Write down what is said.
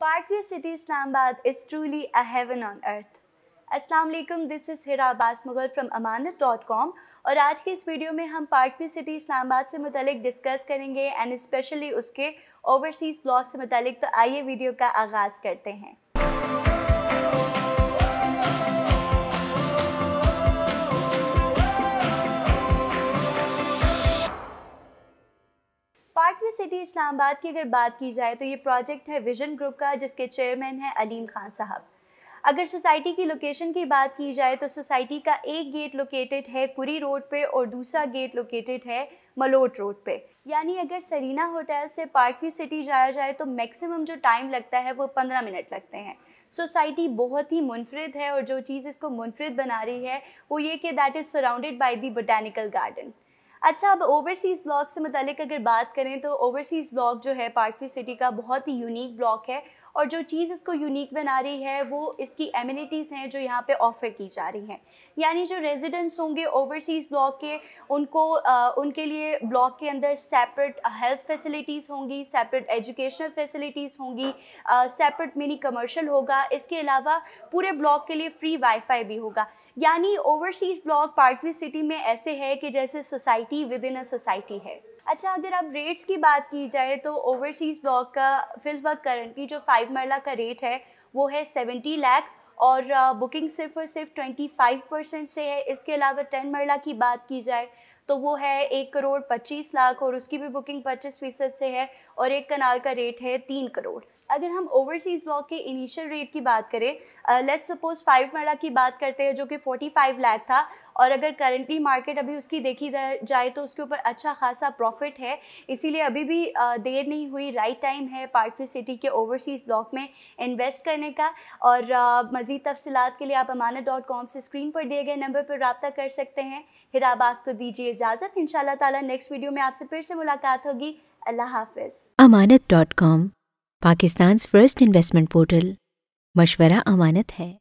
Parkway City, Islamabad is truly a heaven on earth. असलम this is Hira Abbas Mughal from Amanat dot com और आज के इस वीडियो में हम पार्कवी सिटी इस्लामाबाद से मुतलिक डिस्कस करेंगे एंड स्पेशली उसके ओवरसीज़ ब्लॉग से मुतलिक तो आइए वीडियो का आगाज़ करते हैं पार्टनर सिटी इस्लामाबाद की अगर बात की जाए तो ये प्रोजेक्ट है विजन ग्रुप का जिसके चेयरमैन है अलीम खान साहब अगर सोसाइटी की लोकेशन की बात की जाए तो सोसाइटी का एक गेट लोकेटेड है कुरी रोड पे और दूसरा गेट लोकेटेड है मलोट रोड पे यानी अगर सरीना होटल से पार्कव्यू सिटी जाया जाए तो मैक्सिमम जो टाइम लगता है वो पंद्रह मिनट लगते हैं सोसाइटी बहुत ही मुनफरद है और जो चीज़ इसको मुनफरद बना रही है वो ये कि that is surrounded by the botanical garden अच्छा अब ओवरसीज़ ब्लॉक से मतलब अगर बात करें तो ओवरसीज़ ब्लॉक जो है पार्कवी सिटी का बहुत ही यूनिक ब्लॉक है और जो चीज़ इसको यूनिक बना रही है वो इसकी एमिनिटीज़ हैं जो यहाँ पे ऑफ़र की जा रही हैं यानी जो रेजिडेंट्स होंगे ओवरसीज़ ब्लॉक के उनको आ, उनके लिए ब्लॉक के अंदर सेपरेट हेल्थ फैसिलिटीज़ होंगी सेपरेट एजुकेशनल फैसिलिटीज़ होंगी सेपरेट मिनी कमर्शल होगा इसके अलावा पूरे ब्लॉक के लिए फ्री वाईफाई भी होगा यानी ओवरसीज़ ब्लॉक पार्कवी सिटी में ऐसे है कि जैसे society within a society है अच्छा अगर आप रेट्स की बात की जाए तो ओवरसीज़ ब्लॉक का फिल वक्त करंटली जो फाइव मरला का रेट है वो है सेवेंटी लाख और बुकिंग uh, सिर्फ और सिर्फ ट्वेंटी फाइव परसेंट से है इसके अलावा टेन मरला की बात की जाए तो वो है एक करोड़ पच्चीस लाख और उसकी भी बुकिंग पच्चीस फीसद से है और एक कनाल का रेट है तीन करोड़ अगर हम ओवरसीज़ ब्लॉक के इनिशियल रेट की बात करें लेट्स सपोज फाइव मरला की बात करते हैं जो कि फोर्टी फाइव लाख था और अगर करंटली मार्केट अभी उसकी देखी जाए तो उसके ऊपर अच्छा खासा प्रॉफिट है इसीलिए अभी भी देर नहीं हुई राइट टाइम है पार्क सिटी के ओवरसीज़ ब्लॉक में इन्वेस्ट करने का और मज़ीद तफसलत के लिए आप अमाना डॉट कॉम से स्क्रीन पर दिए गए नंबर पर रबता कर सकते हैं हिराबाद को दीजिए दीजिए इजाज़त इन ताला नेक्स्ट वीडियो में आपसे फिर से मुलाकात होगी अल्लाह हाफिज Amanat dot com Pakistan first investment portal मशवरा अमानत है